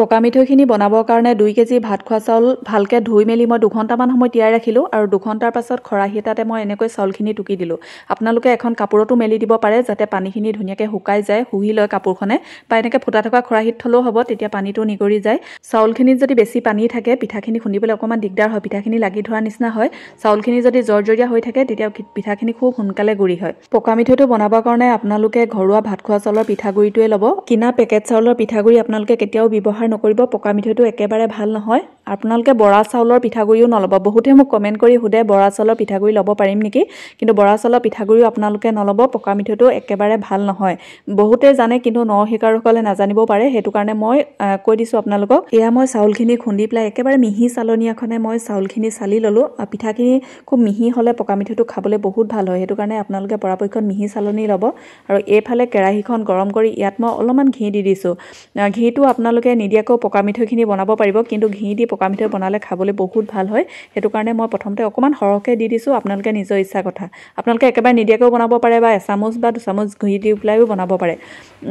পকা মিঠৈখিনি বনাবৰ কাৰণে দুই কেজি ভাত খোৱা চাউল ভালকৈ ধুই মেলি মই দুঘণ্টামান সময় তিয়াই ৰাখিলোঁ আৰু দুঘণ্টাৰ পাছত খৰাহী এটাতে মই এনেকৈ চাউলখিনি টুকি দিলোঁ আপোনালোকে এখন কাপোৰতো মেলি দিব পাৰে যাতে পানীখিনি ধুনীয়াকৈ শুকাই যায় শুহি লয় কাপোৰখনে বা এনেকৈ ফুটা থকা খৰাহিত থ'লেও হ'ব তেতিয়া পানীটো নিগৰি যায় চাউলখিনিত যদি বেছি পানী থাকে পিঠাখিনি খুন্দিবলৈ অকণমান দিগদাৰ হয় পিঠাখিনি লাগি ধৰা নিচিনা হয় চাউলখিনি যদি জৰজৰীয়া হৈ থাকে তেতিয়া পিঠাখিনি খুব সোনকালে গুৰি হয় পকা মিঠৈটো বনাবৰ কাৰণে আপোনালোকে ঘৰুৱা ভাত খোৱা চাউলৰ পিঠাগুড়িটোৱে ল'ব কিনা পেকেট চাউলৰ পিঠাগুড়ি আপোনালোকে কেতিয়াও ব্যৱহাৰ ব্যৱহাৰ নকৰিব পকা মিঠৈটো একেবাৰে ভাল নহয় আপোনালোকে বৰা চাউলৰ পিঠাগুড়িও নল'ব বহুতে মোক কমেণ্ট কৰি সোধে বৰা চাউলৰ পিঠাগুড়ি ল'ব পাৰিম নেকি কিন্তু বৰা চাউলৰ পিঠাগুড়িও আপোনালোকে নল'ব পকা মিঠৈটো একেবাৰে ভাল নহয় বহুতে জানে কিন্তু ন শিকাৰসকলে নাজানিবও পাৰে সেইটো কাৰণে মই কৈ দিছোঁ আপোনালোকক এয়া মই চাউলখিনি খুন্দি পেলাই একেবাৰে মিহি চালনী এখনে মই চাউলখিনি চালি ল'লোঁ পিঠাখিনি খুব মিহি হ'লে পকা মিঠৈটো খাবলৈ বহুত ভাল হয় সেইটো কাৰণে আপোনালোকে পৰাপক্ষত মিহি চালনী ল'ব আৰু এইফালে কেৰাহীখন গৰম কৰি ইয়াত মই অলপমান ঘি দি দিছোঁ ঘিটো আপোনালোকে নিদিয়ে নিদিয়াকৈও পকা মিঠৈখিনি বনাব পাৰিব কিন্তু ঘি দি পকা মিঠৈ বনালে খাবলৈ বহুত ভাল হয় সেইটো কাৰণে মই প্ৰথমতে অকণমান সৰহকৈ দি দিছোঁ আপোনালোকে নিজৰ ইচ্ছা কথা আপোনালোকে একেবাৰে নিদিয়াকৈও বনাব পাৰে বা এচামুচ বা দুচামুচ ঘি দি পেলাইও বনাব পাৰে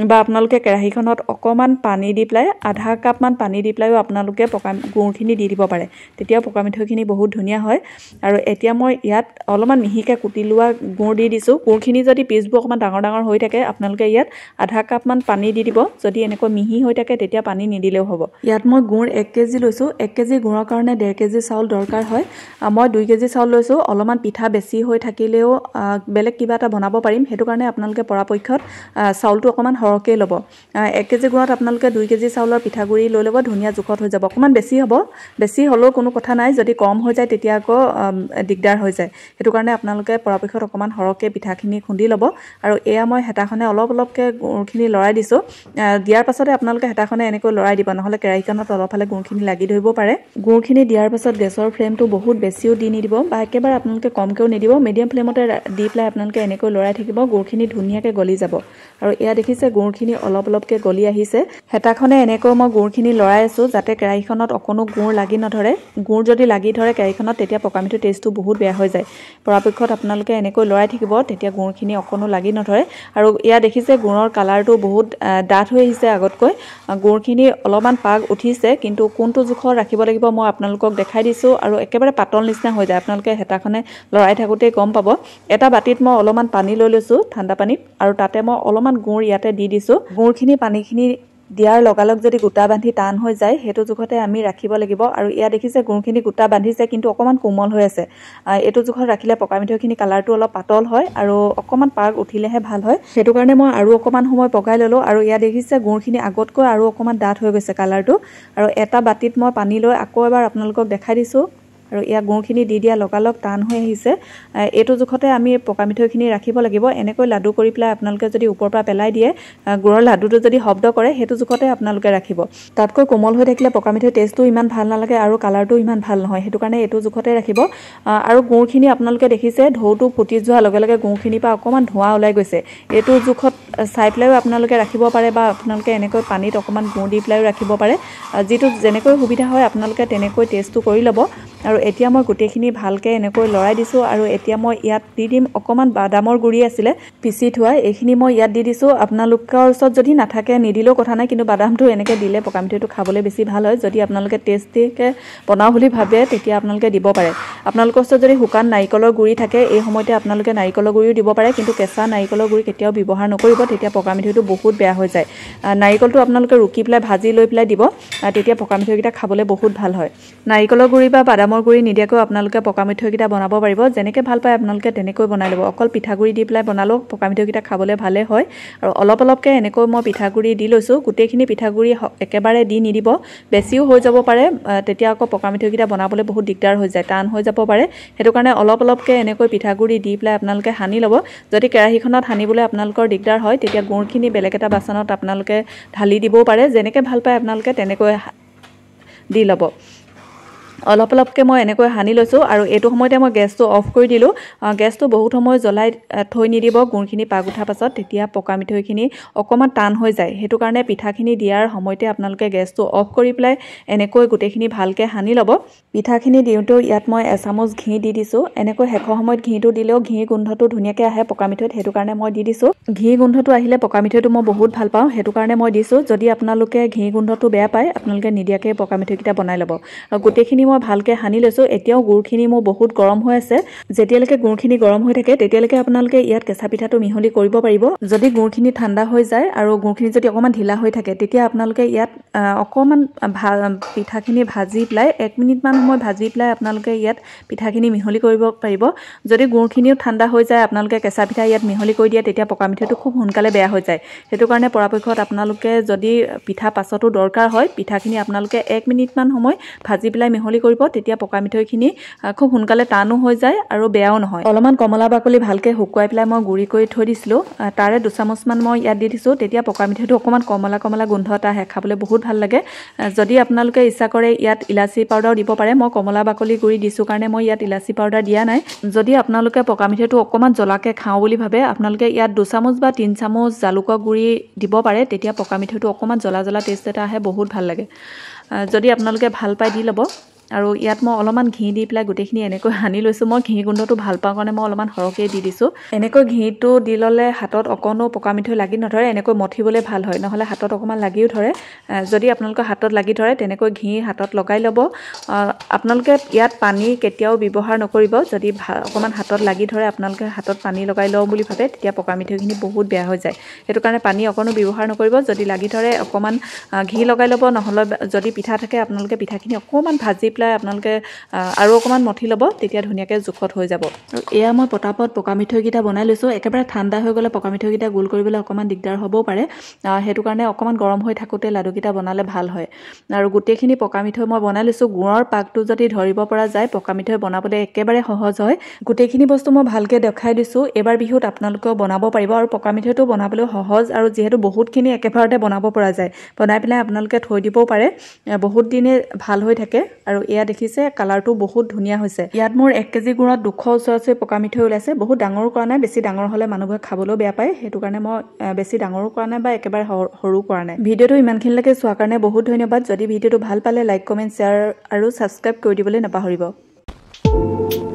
বা আপোনালোকে কেৰাহীখনত অকণমান পানী দি পেলাই আধা কাপমান পানী দি পেলাইও আপোনালোকে পকা গুড়খিনি দি দিব পাৰে তেতিয়াও পকা মিঠৈখিনি বহুত ধুনীয়া হয় আৰু এতিয়া মই ইয়াত অলপমান মিহিকৈ কুটি লোৱা গুড় দি দিছোঁ গুড়খিনি যদি পিছবোৰ অকণমান ডাঙৰ ডাঙৰ হৈ থাকে আপোনালোকে ইয়াত আধা কাপমান পানী দি দিব যদি এনেকৈ মিহি হৈ থাকে তেতিয়া পানী নিদিলে দিলেও হ'ব ইয়াত মই গুড় এক কেজি লৈছোঁ এক কেজি গুড়ৰ কাৰণে ডেৰ কেজি চাউল দৰকাৰ হয় মই দুই কেজি চাউল লৈছোঁ অলপমান পিঠা বেছি হৈ থাকিলেও বেলেগ কিবা এটা বনাব পাৰিম সেইটো কাৰণে আপোনালোকে পৰাপক্ষত চাউলটো অকণমান সৰহকৈয়ে ল'ব এক কেজি গুড়ত আপোনালোকে দুই কেজি চাউলৰ পিঠাগুড়ি লৈ ল'ব ধুনীয়া জোখত হৈ যাব অকণমান বেছি হ'ব বেছি হ'লেও কোনো কথা নাই যদি কম হৈ যায় তেতিয়া আকৌ দিগদাৰ হৈ যায় সেইটো কাৰণে আপোনালোকে পৰাপক্ষত অকণমান সৰহকৈ পিঠাখিনি খুন্দি ল'ব আৰু এয়া মই হেতাখনে অলপ অলপকৈ গুড়খিনি লৰাই দিছোঁ দিয়াৰ পাছতে আপোনালোকে হেতাখনে এনেকৈ লৰাই দিব দিবা নহ'লে অলপ ফালে গুৰখিনি লাগি ধৰিব পাৰে গুড়খিনি দিয়াৰ পাছত গেছৰ ফ্লেমটো বহুত বেছিও দি নিদিব বা একেবাৰে আপোনালোকে কমকৈও নিদিব মিডিয়াম ফ্লেমতে দি পেলাই আপোনালোকে এনেকৈ লৰাই থাকিব গুৰখিনি ধুনীয়াকৈ গলি যাব আৰু এয়া দেখিছে গুৰখিনি অলপ অলপকৈ গলি আহিছে হেতাখনে এনেকৈ মই গুড়খিনি লৰাই আছোঁ যাতে কেৰাহীখনত অকণো গুড় লাগি নধৰে গুড় যদি লাগি ধৰে কেৰাহীখনত তেতিয়া পকা মিঠৈ টেষ্টটো বহুত বেয়া হৈ যায় পৰাপক্ষত আপোনালোকে এনেকৈ লৰাই থাকিব তেতিয়া গুড়খিনি অকণো লাগি নধৰে আৰু এয়া দেখিছে গুড়ৰ কালাৰটো বহুত ডাঠ হৈ আহিছে আগতকৈ গুড়খিনি অলপমান পাগ উঠিছে কিন্তু কোনটো জোখৰ ৰাখিব লাগিব মই আপোনালোকক দেখাই দিছোঁ আৰু একেবাৰে পাতল নিচিনা হৈ যায় আপোনালোকে হেতাখনে লৰাই থাকোঁতেই গম পাব এটা বাতিত মই অলপমান পানী লৈ লৈছোঁ ঠাণ্ডা পানী আৰু তাতে মই অলপমান গুড় ইয়াতে দি দিছোঁ গুড়খিনি পানীখিনি দিয়াৰ লগালগ যদি গোটা বান্ধি টান হৈ যায় সেইটো জোখতে আমি ৰাখিব লাগিব আৰু ইয়াত দেখিছে গুড়খিনি গোটা বান্ধিছে কিন্তু অকণমান কোমল হৈ আছে এইটো জোখত ৰাখিলে পকা মিঠৈখিনি কালাৰটো অলপ পাতল হয় আৰু অকণমান পাক উঠিলেহে ভাল হয় সেইটো কাৰণে মই আৰু অকণমান সময় পকাই ললোঁ আৰু ইয়াত দেখিছে গুড়খিনি আগতকৈ আৰু অকণমান ডাঠ হৈ গৈছে কালাৰটো আৰু এটা বাতিত মই পানী লৈ আকৌ এবাৰ আপোনালোকক দেখাই দিছোঁ আৰু ইয়াৰ গুড়খিনি দি দিয়া লগালগ টান হৈ আহিছে এইটো জোখতে আমি পকা মিঠৈখিনি ৰাখিব লাগিব এনেকৈ লাডু কৰি পেলাই আপোনালোকে যদি ওপৰৰ পৰা পেলাই দিয়ে গুড়ৰ লাডুটো যদি শব্দ কৰে সেইটো জোখতে আপোনালোকে ৰাখিব তাতকৈ কোমল হৈ থাকিলে পকা মিঠৈ টেষ্টটো ইমান ভাল নালাগে আৰু কালাৰটো ইমান ভাল নহয় সেইটো কাৰণে এইটো জোখতে ৰাখিব আৰু গুড়খিনি আপোনালোকে দেখিছে ঢৌটো ফুটি যোৱাৰ লগে লগে গুড়খিনিৰ পৰা অকণমান ধোঁৱা ওলাই গৈছে এইটো জোখত চাই পেলাইও আপোনালোকে ৰাখিব পাৰে বা আপোনালোকে এনেকৈ পানীত অকণমান গুড় দি পেলাইও ৰাখিব পাৰে যিটো যেনেকৈ সুবিধা হয় আপোনালোকে তেনেকৈ টেষ্টটো কৰি ল'ব আৰু এতিয়া মই গোটেইখিনি ভালকৈ এনেকৈ লৰাই দিছোঁ আৰু এতিয়া মই ইয়াত দি দিম অকণমান বাদামৰ গুড়ি আছিলে পিচি থোৱা এইখিনি মই ইয়াত দি দিছোঁ আপোনালোকৰ ওচৰত যদি নাথাকে নিদিলেও কথা নাই কিন্তু বাদামটো এনেকৈ দিলে পকা মিঠৈটো খাবলৈ বেছি ভাল হয় যদি আপোনালোকে টেষ্টিকৈ বনাওঁ বুলি ভাবে তেতিয়া আপোনালোকে দিব পাৰে আপোনালোকৰ ওচৰত যদি শুকান নাৰিকলৰ গুড়ি থাকে এই সময়তে আপোনালোকে নাৰিকলৰ গুড়িও দিব পাৰে কিন্তু কেঁচা নাৰিকলৰ গুড়ি কেতিয়াও ব্যৱহাৰ নকৰিব তেতিয়া পকা মিঠৈটো বহুত বেয়া হৈ যায় নাৰিকলটো আপোনালোকে ৰুকি পেলাই ভাজি লৈ পেলাই দিব তেতিয়া পকা মিঠৈকেইটা খাবলৈ বহুত ভাল হয় নাৰিকলৰ গুড়ি বা বাদাম নিমৰ গুড়ি নিদিয়াকৈ আপোনালোকে পকা মিঠৈকেইটা বনাব পাৰিব যেনেকৈ ভাল পায় আপোনালোকে তেনেকৈ বনাই ল'ব অকল পিঠাগুড়ি দি পেলাই বনালেও পকা মিঠৈকেইটা খাবলৈ ভালেই হয় আৰু অলপ অলপকৈ এনেকৈ মই পিঠাগুড়ি দি লৈছোঁ গোটেইখিনি পিঠাগুড়ি একেবাৰে দি নিদিব বেছিও হৈ যাব পাৰে তেতিয়া আকৌ পকা মিঠৈকেইটা বনাবলৈ বহুত দিগদাৰ হৈ যায় টান হৈ যাব পাৰে সেইটো কাৰণে অলপ অলপকৈ এনেকৈ পিঠাগুড়ি দি পেলাই আপোনালোকে সানি ল'ব যদি কেৰাহীখনত সানিবলৈ আপোনালোকৰ দিগদাৰ হয় তেতিয়া গুড়খিনি বেলেগ এটা বাচনত আপোনালোকে ঢালি দিবও পাৰে যেনেকৈ ভাল পায় আপোনালোকে তেনেকৈ দি ল'ব অলপ অলপকৈ মই এনেকৈ সানি লৈছোঁ আৰু এইটো সময়তে মই গেছটো অফ কৰি দিলোঁ গেছটো বহুত সময় জ্বলাই থৈ নিদিব গুড়খিনি পাক উঠাৰ পাছত তেতিয়া পকা মিঠৈখিনি অকণমান টান হৈ যায় সেইটো কাৰণে পিঠাখিনি দিয়াৰ সময়তে আপোনালোকে গেছটো অফ কৰি পেলাই এনেকৈ গোটেইখিনি ভালকৈ সানি ল'ব পিঠাখিনি দিওঁতেও ইয়াত মই এচামুচ ঘি দি দিছোঁ এনেকৈ শেষৰ সময়ত ঘিটো দিলেও ঘি গোন্ধটো ধুনীয়াকৈ আহে পকা মিঠৈত সেইটো কাৰণে মই দি দিছোঁ ঘি গোন্ধটো আহিলে পকা মিঠৈটো মই বহুত ভাল পাওঁ সেইটো কাৰণে মই দিছোঁ যদি আপোনালোকে ঘি গোন্ধটো বেয়া পায় আপোনালোকে নিদিয়াকৈ পকা মিঠৈকেইটা বনাই ল'ব আৰু গোটেইখিনি মই মই ভালকৈ সানি লৈছোঁ এতিয়াও গুড়খিনি মোৰ বহুত গৰম হৈ আছে যেতিয়ালৈকে গুড়খিনি গৰম হৈ থাকে তেতিয়ালৈকে আপোনালোকে ইয়াত কেঁচা পিঠাটো মিহলি কৰিব পাৰিব যদি গুৰখিনি ঠাণ্ডা হৈ যায় আৰু গুৰখিনি যদি অকণমান ঢিলা হৈ থাকে তেতিয়া আপোনালোকে ইয়াত অকণমান পিঠাখিনি ভাজি পেলাই এক মিনিটমান সময় ভাজি পেলাই আপোনালোকে ইয়াত পিঠাখিনি মিহলি কৰিব পাৰিব যদি গুৰখিনিও ঠাণ্ডা হৈ যায় আপোনালোকে কেঁচা পিঠা ইয়াত মিহলি কৰি দিয়ে তেতিয়া পকা মিঠাটো খুব সোনকালে বেয়া হৈ যায় সেইটো কাৰণে পৰাপক্ষত আপোনালোকে যদি পিঠা পাছতো দৰকাৰ হয় পিঠাখিনি আপোনালোকে এক মিনিটমান সময় ভাজি পেলাই মিহলি মিহলি কৰিব তেতিয়া পকা মিঠৈখিনি খুব সোনকালে টানো হৈ যায় আৰু বেয়াও নহয় অলপমান কমলা বাকলি ভালকৈ শুকুৱাই পেলাই মই গুড়ি কৰি থৈ দিছিলোঁ তাৰে দুচামুচমান মই ইয়াত দি দিছোঁ তেতিয়া পকা মিঠৈটো অকণমান কমলা কমলা গোন্ধ এটা আহে খাবলৈ বহুত ভাল লাগে যদি আপোনালোকে ইচ্ছা কৰে ইয়াত ইলাচি পাউডাৰ দিব পাৰে মই কমলা বাকলি গুড়ি দিছোঁ কাৰণে মই ইয়াত ইলাচি পাউডাৰ দিয়া নাই যদি আপোনালোকে পকা মিঠৈটো অকণমান জ্বলাকৈ খাওঁ বুলি ভাবে আপোনালোকে ইয়াত দুচামুচ বা তিনি চামুচ জালুকৰ গুড়ি দিব পাৰে তেতিয়া পকা মিঠৈটো অকণমান জ্বলা জ্বলা টেষ্ট এটা আহে বহুত ভাল লাগে যদি আপোনালোকে ভাল পায় দি ল'ব আৰু ইয়াত মই অলপমান ঘি দি পেলাই গোটেইখিনি এনেকৈ সানি লৈছোঁ মই ঘিঁ গোন্ধটো ভাল পাওঁ কাৰণে মই অলপমান সৰহকৈ দি দিছোঁ এনেকৈ ঘিটো দি ল'লে হাতত অকণো পকা মিঠৈ লাগি নধৰে এনেকৈ মঠিবলৈ ভাল হয় নহ'লে হাতত অকণমান লাগিও ধৰে যদি আপোনালোকৰ হাতত লাগি ধৰে তেনেকৈ ঘি হাতত লগাই ল'ব আপোনালোকে ইয়াত পানী কেতিয়াও ব্যৱহাৰ নকৰিব যদি অকণমান হাতত লাগি ধৰে আপোনালোকে হাতত পানী লগাই লওঁ বুলি ভাবে তেতিয়া পকা মিঠৈখিনি বহুত বেয়া হৈ যায় সেইটো কাৰণে পানী অকণো ব্যৱহাৰ নকৰিব যদি লাগি ধৰে অকণমান ঘি লগাই ল'ব নহ'লে যদি পিঠা থাকে আপোনালোকে পিঠাখিনি অকণমান ভাজি পেলাই পেলাই আপোনালোকে আৰু অকণমান মঠি ল'ব তেতিয়া ধুনীয়াকৈ জোখত হৈ যাব আৰু এয়া মই পটাপত পকা মিঠৈকেইটা বনাই লৈছোঁ একেবাৰে ঠাণ্ডা হৈ গ'লে পকা মিঠৈকেইটা গোল কৰিবলৈ অকণমান দিগদাৰ হ'বও পাৰে সেইটো কাৰণে অকণমান গৰম হৈ থাকোঁতে লাডুকেইটা বনালে ভাল হয় আৰু গোটেইখিনি পকা মিঠৈ মই বনাই লৈছোঁ গুড়ৰ পাকটো যদি ধৰিব পৰা যায় পকা মিঠৈ বনাবলৈ একেবাৰে সহজ হয় গোটেইখিনি বস্তু মই ভালকৈ দেখাই দিছোঁ এইবাৰ বিহুত আপোনালোকেও বনাব পাৰিব আৰু পকা মিঠৈটো বনাবলৈও সহজ আৰু যিহেতু বহুতখিনি একেবাৰতে বনাব পৰা যায় বনাই পেলাই আপোনালোকে থৈ দিবও পাৰে বহুত দিনে ভাল হৈ থাকে আৰু এয়া দেখিছে কালাৰটো বহুত ধুনীয়া হৈছে ইয়াত মোৰ এক কেজি গুণত দুশ ওচৰা ওচৰি পকা মিঠৈ ওলাইছে বহুত ডাঙৰো কৰা নাই বেছি ডাঙৰ হ'লে মানুহবোৰে খাবলৈও বেয়া পায় সেইটো কাৰণে মই বেছি ডাঙৰো কৰা নাই বা একেবাৰে সৰু কৰা নাই ভিডিঅ'টো ইমানখিনিলৈকে চোৱাৰ কাৰণে বহুত ধন্যবাদ যদি ভিডিঅ'টো ভাল পালে লাইক কমেণ্ট শ্বেয়াৰ আৰু ছাবস্ক্ৰাইব কৰি দিবলৈ নাপাহৰিব